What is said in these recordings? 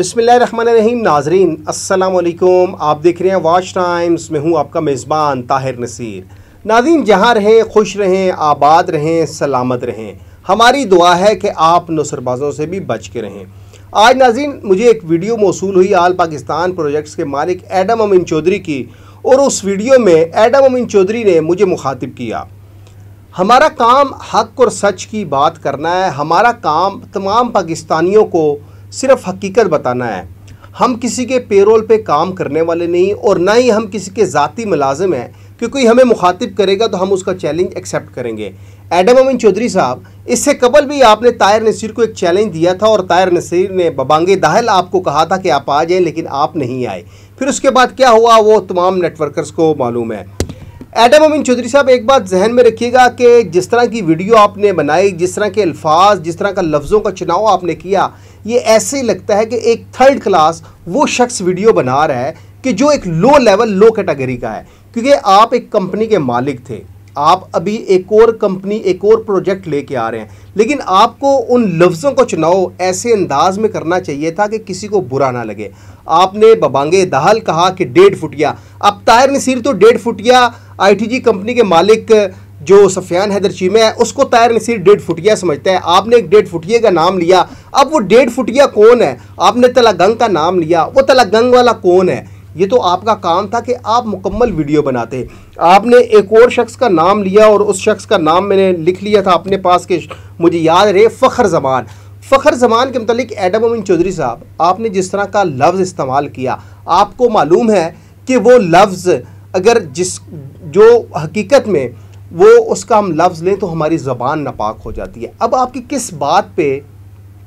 बिसमीम नाजरीन असलकुम आप देख रहे हैं वाच टाइम्स में हूँ आपका मेज़बान ताहिर नसीर नाजीन जहाँ रहें खुश रहें आबाद रहें सलामत रहें हमारी दुआ है कि आप नुसरबाजों से भी बच के रहें आज नाजीन मुझे एक वीडियो मौसू हुई आल पाकिस्तान प्रोजेक्ट्स के मालिक एडम अमीन चौधरी की और उस वीडियो में एडम अमिन चौधरी ने मुझे मुखातिब किया हमारा काम हक और सच की बात करना है हमारा काम तमाम पाकिस्तानियों को सिर्फ हकीकत बताना है हम किसी के पेरोल पे काम करने वाले नहीं और ना ही हम किसी के ज़ाती मुलाजिम हैं क्योंकि हमें मुखातिब करेगा तो हम उसका चैलेंज एक्सेप्ट करेंगे एडम अमीन चौधरी साहब इससे कबल भी आपने तायर नसीर को एक चैलेंज दिया था और तायर नसीर ने बबांगे दाहल आपको कहा था कि आप आ जाएँ लेकिन आप नहीं आए फिर उसके बाद क्या हुआ वो तमाम नेटवर्कर्स को मालूम है एडम अमीन चौधरी साहब एक बात जहन में रखिएगा कि जिस तरह की वीडियो आपने बनाई जिस तरह के अल्फाज जिस तरह का लफ्ज़ों का चुनाव आपने किया ये ऐसे ही लगता है कि एक थर्ड क्लास वो शख्स वीडियो बना रहा है कि जो एक लो लेवल लो कैटेगरी का है क्योंकि आप एक कंपनी के मालिक थे आप अभी एक और कंपनी एक और प्रोजेक्ट लेके आ रहे हैं लेकिन आपको उन लफ्ज़ों का चुनाव ऐसे अंदाज में करना चाहिए था कि किसी को बुरा ना लगे आपने बबांगे दहल कहा कि डेढ़ फुटिया अब ताहिर नसीर तो डेढ़ फुटिया आईटीजी कंपनी के मालिक जो सफियान हैदर चीमे है उसको तायर नसीर डेढ़ फुटिया समझता है आपने एक डेढ़ फुटिए का नाम लिया अब वो डेढ़ फुटिया कौन है आपने तलागंग का नाम लिया वो तलागंग वाला कौन है ये तो आपका काम था कि आप मुकम्मल वीडियो बनाते आपने एक और शख्स का नाम लिया और उस शख्स का नाम मैंने लिख लिया था अपने पास के मुझे याद रहे फ़खर जमान फ़खर जमान के मतलब एडम अमिन चौधरी साहब आपने जिस तरह का लफ्ज़ इस्तेमाल किया आपको मालूम है कि वो लफ्ज़ अगर जिस जो हकीकत में वो उसका हम लफ्ज़ लें तो हमारी ज़बान नापाक हो जाती है अब आपकी किस बात पे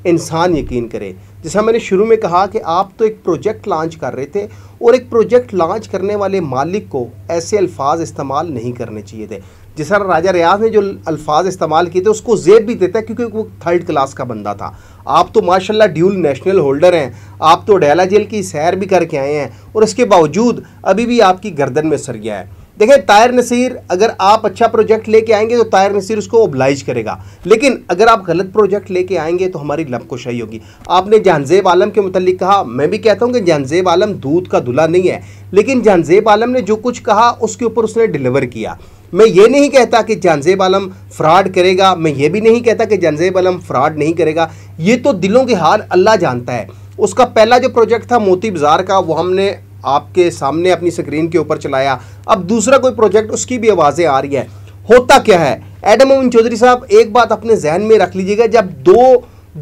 इंसान यकीन करे जैसा मैंने शुरू में कहा कि आप तो एक प्रोजेक्ट लॉन्च कर रहे थे और एक प्रोजेक्ट लॉन्च करने वाले मालिक को ऐसे अल्फाज इस्तेमाल नहीं करने चाहिए थे जिस तरह राजा रियाज ने जो अल्फाज इस्तेमाल किए थे उसको जेब भी देता है क्योंकि वो थर्ड क्लास का बंदा था आप तो माशाल्लाह ड्यूल नेशनल होल्डर हैं आप तो डेला जेल की सैर भी करके आए हैं और इसके बावजूद अभी भी आपकी गर्दन में सर गया है देखिए तायर नसीर अगर आप अच्छा प्रोजेक्ट लेके आएंगे तो तायर नसीर उसको ओबलाइज करेगा लेकिन अगर आप गलत प्रोजेक्ट लेके आएंगे तो हमारी लमकोशाही होगी आपने जहानजेब आलम के मतलब कहा मैं भी कहता हूँ कि जहानजेब आलम दूध का दुला नहीं है लेकिन जहानजेब आलम ने जो कुछ कहा उसके ऊपर उसने डिलीवर किया मैं ये नहीं कहता कि जहानजेब आलम फ्रॉड करेगा मैं ये भी नहीं कहता कि जहानजेब आलम फ्रॉड नहीं करेगा ये तो दिलों के हाल अल्लाह जानता है उसका पहला जो प्रोजेक्ट था मोती बाज़ार का वो हमने आपके सामने अपनी स्क्रीन के ऊपर चलाया अब दूसरा कोई प्रोजेक्ट उसकी भी आवाज़ें आ रही है होता क्या है एडम ओमन चौधरी साहब एक बात अपने जहन में रख लीजिएगा जब दो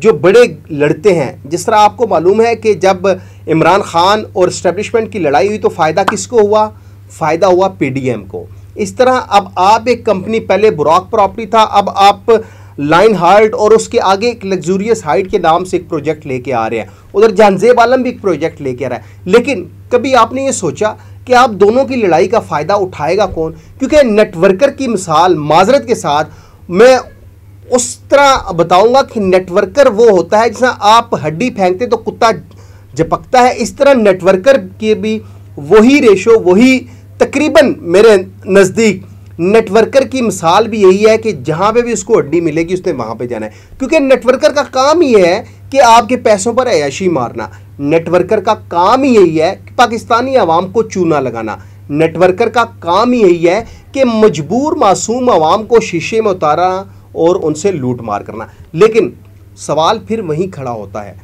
जो बड़े लड़ते हैं जिस तरह आपको मालूम है कि जब इमरान खान और इस्टेब्लिशमेंट की लड़ाई हुई तो फ़ायदा किसको हुआ फ़ायदा हुआ पीडीएम को इस तरह अब आप एक कंपनी पहले बुराक प्रॉपर्टी था अब आप लाइन हार्ट और उसके आगे एक लग्जूरियस हाइट के नाम से एक प्रोजेक्ट लेके आ रहे हैं उधर जानजेब आलम भी एक प्रोजेक्ट लेके आ रहा है लेकिन कभी आपने ये सोचा कि आप दोनों की लड़ाई का फ़ायदा उठाएगा कौन क्योंकि नेटवर्कर की मिसाल माजरत के साथ मैं उस तरह बताऊँगा कि नेटवर्कर वो होता है जिसमें आप हड्डी फेंकते तो कुत्ता झपकता है इस तरह नेटवर्कर के भी वही रेशो वही तकरीबन मेरे नज़दीक नेटवर्कर की मिसाल भी यही है कि जहाँ पे भी उसको हड्डी मिलेगी उसने वहां पे जाना है क्योंकि नेटवर्कर का काम ही है कि आपके पैसों पर ऐशी मारना नेटवर्कर का काम ही यही है कि पाकिस्तानी आवाम को चूना लगाना नेटवर्कर का काम ही यही है कि मजबूर मासूम आवाम को शीशे में उतारना और उनसे लूट मार करना लेकिन सवाल फिर वहीं खड़ा होता है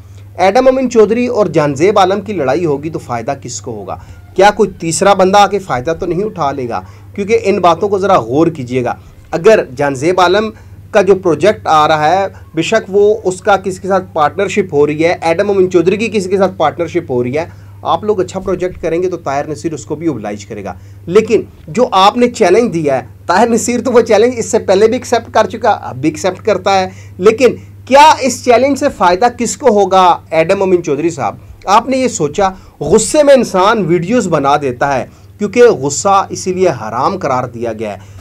एडम अमिन चौधरी और जानजेब आलम की लड़ाई होगी तो फ़ायदा किसको होगा क्या कोई तीसरा बंदा आके फ़ायदा तो नहीं उठा लेगा क्योंकि इन बातों को ज़रा गौर कीजिएगा अगर जानजेब आलम का जो प्रोजेक्ट आ रहा है बेशक वो उसका किसी के साथ पार्टनरशिप हो रही है एडम अमिन चौधरी की किसी के साथ पार्टनरशिप हो रही है आप लोग अच्छा प्रोजेक्ट करेंगे तो ताहिर नसीर उसको भी ओबलाइज करेगा लेकिन जो आपने चैलेंज दिया है ताहिर नसीर तो वो चैलेंज इससे पहले भी एक्सेप्ट कर चुका अब भी एक्सेप्ट करता है लेकिन क्या इस चैलेंज से फ़ायदा किसको होगा एडम अमिन चौधरी साहब आपने ये सोचा गुस्से में इंसान वीडियोस बना देता है क्योंकि गुस्सा इसीलिए हराम करार दिया गया है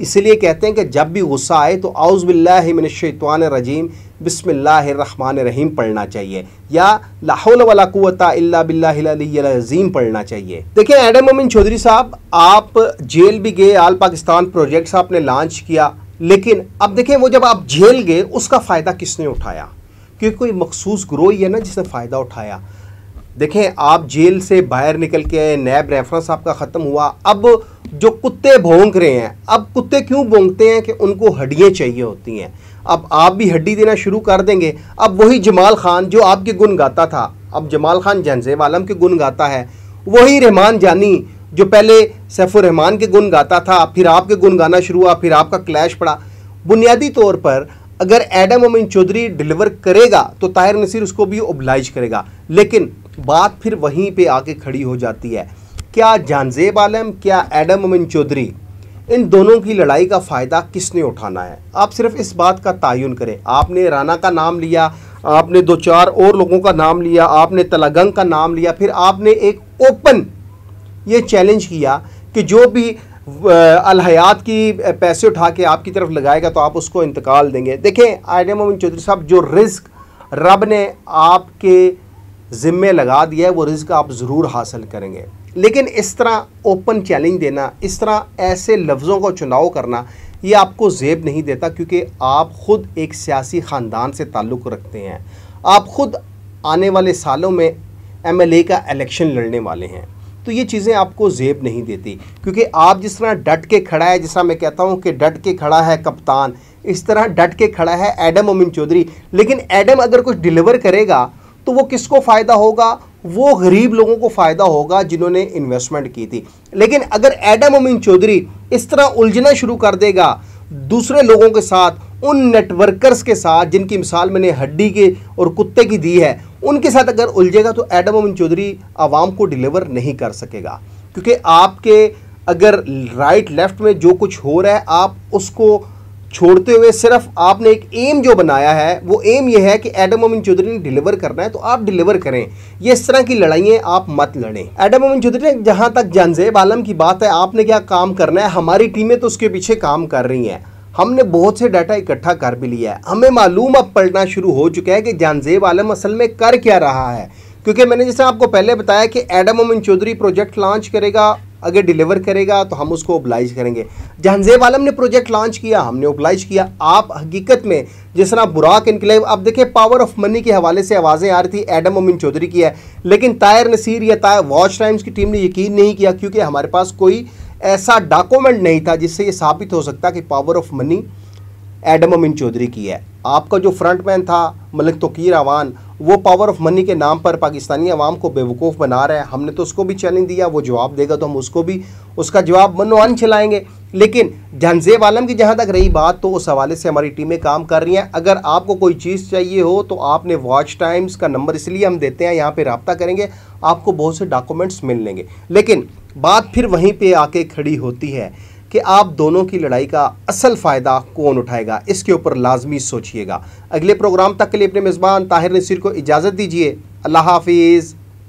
इसलिए कहते हैं कि जब भी गुस्सा आए तो आउज़बिल्लिमिनशैतवान रजीम बिसमिल्लामान रहीम पढ़ना चाहिए या लाहौल वाला कुवता बिल्लाजीम पढ़ना चाहिए देखिए एडम मोमिन चौधरी साहब आप जेल भी गए आल पाकिस्तान प्रोजेक्ट्स आपने लॉन्च किया लेकिन अब देखें वो जब आप जेल गए उसका फ़ायदा किसने उठाया क्योंकि कोई मखसूस ग्रोह ही है ना जिसने फ़ायदा उठाया देखें आप जेल से बाहर निकल के आए नैब रेफरेंस आपका ख़त्म हुआ अब जो कुत्ते भोंक रहे हैं अब कुत्ते क्यों भोंकते हैं कि उनको हड्डियाँ चाहिए होती हैं अब आप भी हड्डी देना शुरू कर देंगे अब वही जमाल खान जो आपके गुण गाता था अब जमाल खान जहजेब आलम के गुण गाता है वही रहमान जानी जो पहले सैफुररहमान के गुण गाता था फिर आपके गुण गाना शुरू हुआ फिर आपका क्लैश पड़ा बुनियादी तौर पर अगर एडम अमीन चौधरी डिलीवर करेगा तो ताहिर नसीर उसको भी ओबलाइज करेगा लेकिन बात फिर वहीं पे आके खड़ी हो जाती है क्या जानजेब आलम क्या एडम अमिन चौधरी इन दोनों की लड़ाई का फ़ायदा किसने उठाना है आप सिर्फ इस बात का तयन करें आपने राना का नाम लिया आपने दो चार और लोगों का नाम लिया आपने तलागंग का नाम लिया फिर आपने एक ओपन ये चैलेंज किया कि जो भी अलहयात की पैसे उठा के आपकी तरफ लगाएगा तो आप उसको इंतकाल देंगे देखें आइडम चौधरी साहब जो रिस्क रब ने आपके ज़िम्मे लगा दिया है वो रिज़्क आप ज़रूर हासिल करेंगे लेकिन इस तरह ओपन चैलेंज देना इस तरह ऐसे लफ्ज़ों का चुनाव करना ये आपको जेब नहीं देता क्योंकि आप ख़ुद एक सियासी ख़ानदान से ताल्लुक़ रखते हैं आप ख़ुद आने वाले सालों में एम का इलेक्शन लड़ने वाले हैं तो ये चीज़ें आपको जेब नहीं देती क्योंकि आप जिस तरह डट के खड़ा है जिस तरह मैं कहता हूँ कि डट के खड़ा है कप्तान इस तरह डट के खड़ा है एडम अमिन चौधरी लेकिन एडम अगर कुछ डिलीवर करेगा तो वो किसको फ़ायदा होगा वो गरीब लोगों को फ़ायदा होगा जिन्होंने इन्वेस्टमेंट की थी लेकिन अगर एडम अमीन चौधरी इस तरह उलझना शुरू कर देगा दूसरे लोगों के साथ उन नेटवर्कर्स के साथ जिनकी मिसाल मैंने हड्डी के और कुत्ते की दी है उनके साथ अगर उलझेगा तो एडम अमीन चौधरी आवाम को डिलीवर नहीं कर सकेगा क्योंकि आपके अगर राइट लेफ्ट में जो कुछ हो रहा है आप उसको छोड़ते हुए सिर्फ आपने एक एम जो बनाया है वो एम ये है कि एडम अमिन चौधरी ने डिलीवर करना है तो आप डिलीवर करें ये इस तरह की लड़ाइयाँ आप मत लड़ें एडम अमिन चौधरी ने जहाँ तक जानजेब आलम की बात है आपने क्या काम करना है हमारी टीमें तो उसके पीछे काम कर रही हैं हमने बहुत से डाटा इकट्ठा कर भी लिया है हमें मालूम अब पलटना शुरू हो चुका है कि जानजेब आलम असल में कर क्या रहा है क्योंकि मैंने जैसे आपको पहले बताया कि Adam Amin Chaudhry project launch करेगा अगर डिलीवर करेगा तो हम उसको ओबलाइज करेंगे जहानजेब आलम ने प्रोजेक्ट लॉन्च किया हमने ओबलाइज किया आप हकीकत में जिस तरह बुराक इनकलेब आप देखिए पावर ऑफ मनी के हवाले से आवाज़ें आ रही थी एडम अमिन चौधरी की है लेकिन तायर नसीर या तायर वॉच टाइम्स की टीम ने यकीन नहीं किया क्योंकि हमारे पास कोई ऐसा डॉक्यूमेंट नहीं था जिससे ये साबित हो सकता कि power of money Adam Amin Chaudhry की है आपका जो फ्रंट मैन था मलिक तोकीर अवान वो पावर ऑफ मनी के नाम पर पाकिस्तानी अवाम को बेवकूफ़ बना रहा है हमने तो उसको भी चैलेंज दिया वो जवाब देगा तो हम उसको भी उसका जवाब मनोवान चलाएंगे लेकिन जहनजेब आलम की जहाँ तक रही बात तो उस हवाले से हमारी टीमें काम कर रही हैं अगर आपको कोई चीज़ चाहिए हो तो आपने वॉच टाइम्स का नंबर इसलिए हम देते हैं यहाँ पर रबता करेंगे आपको बहुत से डॉक्यूमेंट्स मिल लेंगे लेकिन बात फिर वहीं पर आके खड़ी होती है कि आप दोनों की लड़ाई का असल फ़ायदा कौन उठाएगा इसके ऊपर लाजमी सोचिएगा अगले प्रोग्राम तक के लिए अपने मेज़बान ताहिर नसीर को इजाज़त दीजिए अल्लाह हाफिज़